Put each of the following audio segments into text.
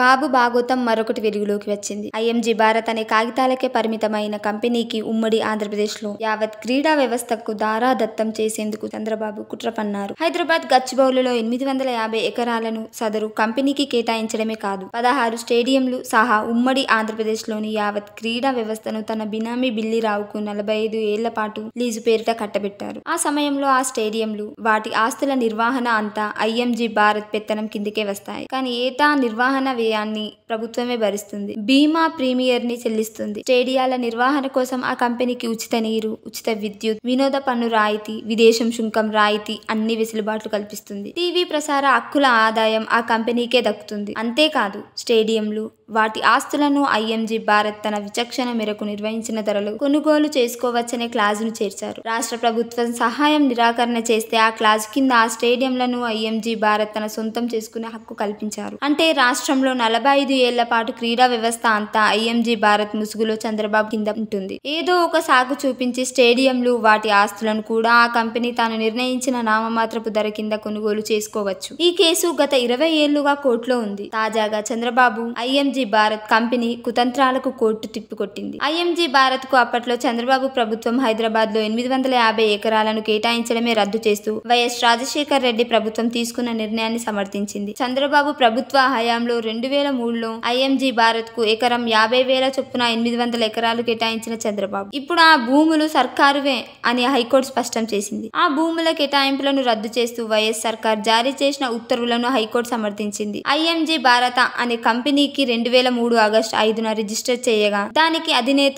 బాబు భాగోతం మరొకటి వెలుగులోకి వచ్చింది ఐఎంజీ భారత్ అనే కాగితాలకే పరిమితమైన కంపెనీకి ఉమ్మడి ఆంధ్రప్రదేశ్ లో యావత్ క్రీడా వ్యవస్థకు దారా దత్తం చేసేందుకు చంద్రబాబు కుట్ర పన్నారు హైదరాబాద్ గచ్చిబౌలిలో ఎనిమిది వందల యాభై ఎకరాలను సదరు కంపెనీకి కేటాయించడమే కాదు పదహారు స్టేడియంలు సహా ఉమ్మడి ఆంధ్రప్రదేశ్ లోని యావత్ క్రీడా వ్యవస్థను తన బినామీ రావుకు నలభై ఐదు ఏళ్ల పాటు లీజు పేరిట కట్టబెట్టారు ఆ సమయంలో ఆ స్టేడియంలు వాటి ఆస్తుల నిర్వహణ అంతా ఐఎంజీ భారత్ పెత్తనం కిందికే వస్తాయి కానీ ఏటా నిర్వహణ ఆశ్రయాన్ని ప్రభుత్వమే భరిస్తుంది బీమా ప్రీమియర్ని చెల్లిస్తుంది స్టేడియాల నిర్వహణ కోసం ఆ కంపెనీకి ఉచిత నీరు ఉచిత విద్యుత్ వినోద పన్ను రాయితీ విదేశం సుంకం రాయితీ అన్ని వెసులుబాట్లు కల్పిస్తుంది టీవీ ప్రసార హక్కుల ఆదాయం ఆ కంపెనీకే దక్కుతుంది అంతేకాదు స్టేడియంలు వాటి ఆస్తులను ఐఎంజీ భారత్ తన విచక్షణ మేరకు నిర్వహించిన ధరలు కొనుగోలు చేసుకోవచ్చనే క్లాజును చేర్చారు రాష్ట్ర ప్రభుత్వం సహాయం నిరాకరణ చేస్తే ఆ క్లాజ్ కింద ఆ స్టేడియంలను ఐఎంజీ భారత్ తన సొంతం చేసుకునే హక్కు కల్పించారు అంటే రాష్ట్రంలో నలభై ఐదు ఏళ్ల పాటు క్రీడా వ్యవస్థ అంతా ఐఎంజీ భారత్ ముసుగులో చంద్రబాబు కింద ఉంటుంది ఏదో ఒక సాగు చూపించి స్టేడియంలు వాటి ఆస్తులను కూడా ఆ కంపెనీ తాను నిర్ణయించిన నామమాత్రపు ధర కింద కొనుగోలు చేసుకోవచ్చు ఈ కేసు గత ఇరవై ఏళ్లుగా కోర్టులో ఉంది తాజాగా చంద్రబాబు ఐఎంజీ భారత్ కంపెనీ కుతంత్రాలకు కోర్టు తిప్పికొట్టింది ఐఎంజీ భారత్ కు అప్పట్లో చంద్రబాబు ప్రభుత్వం హైదరాబాద్ లో ఎనిమిది వందల యాభై ఎకరాలను కేటాయించడమే రద్దు చేస్తూ వైఎస్ రాజశేఖర్ రెడ్డి ప్రభుత్వం తీసుకున్న నిర్ణయాన్ని సమర్థించింది చంద్రబాబు ప్రభుత్వ హయాంలో రెండు వేల మూడులో నిధులను ఐఎంజీ భారత్ కు ఎకరం యాభై వేల చొప్పున ఎనిమిది వందల ఎకరాలు కేటాయించిన చంద్రబాబు ఇప్పుడు ఆ భూములు సర్కారువే అని హైకోర్టు స్పష్టం చేసింది ఆ భూముల కేటాయింపులను రద్దు చేస్తూ వైఎస్ సర్కార్ జారీ చేసిన ఉత్తర్వులను హైకోర్టు సమర్థించింది ఐఎంజీ భారత అనే కంపెనీకి రెండు వేల మూడు ఆగస్టు ఐదున రిజిస్టర్ చేయగా దానికి అధినేత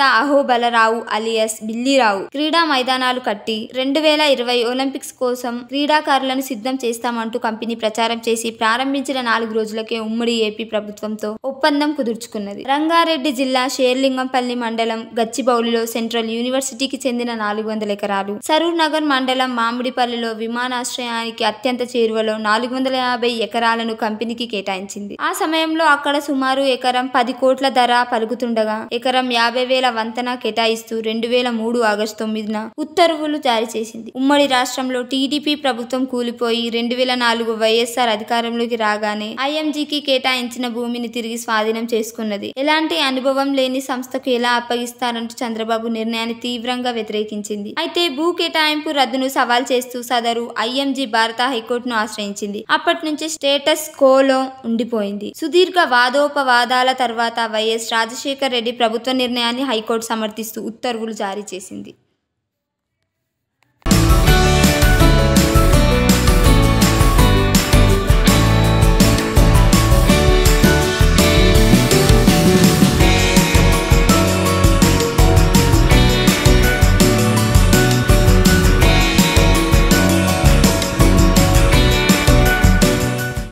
బలరావు అలియస్ బిల్లీరావు క్రీడా మైదానాలు కట్టి రెండు వేల ఇరవై ఒలింపిక్స్ కోసం క్రీడాకారులను సిద్ధం చేస్తామంటూ కంపెనీ ప్రచారం చేసి ప్రారంభించిన నాలుగు రోజులకే ఉమ్మడి ఏపీ ప్రభుత్వంతో ఒప్పందం కుదుర్చుకున్నది రంగారెడ్డి జిల్లా షేర్లింగంపల్లి మండలం గచ్చిబౌలిలో సెంట్రల్ యూనివర్సిటీకి చెందిన నాలుగు వందల ఎకరాలు సరూర్ నగర్ మండలం మామిడిపల్లిలో విమానాశ్రయానికి అత్యంత చేరువలో నాలుగు వందల యాభై ఎకరాలను కంపెనీకి కేటాయించింది ఆ సమయంలో అక్కడ సుమారు ఎకరం పది కోట్ల ధర పలుకుతుండగా ఎకరం యాభై వేల వంతన కేటాయిస్తూ రెండు వేల మూడు ఆగస్టు తొమ్మిదిన ఉత్తర్వులు జారీ చేసింది ఉమ్మడి రాష్ట్రంలో టీడీపీ ప్రభుత్వం కూలిపోయి రెండు వేల నాలుగు వైఎస్ఆర్ అధికారంలోకి రాగానే ఐఎంజీకి కేటాయించిన భూమిని తిరిగి తిరిగి స్వాధీనం చేసుకున్నది ఎలాంటి అనుభవం లేని సంస్థకు ఎలా అప్పగిస్తారంటూ చంద్రబాబు నిర్ణయాన్ని తీవ్రంగా వ్యతిరేకించింది అయితే భూ కేటాయింపు రద్దును సవాల్ చేస్తూ సదరు ఐఎంజీ భారత హైకోర్టును ఆశ్రయించింది అప్పటి నుంచి స్టేటస్ కోలో ఉండిపోయింది సుదీర్ఘ వాదోపవాదాల తర్వాత వైఎస్ రాజశేఖర్ రెడ్డి ప్రభుత్వ నిర్ణయాన్ని హైకోర్టు సమర్థిస్తూ ఉత్తర్వులు జారీ చేసింది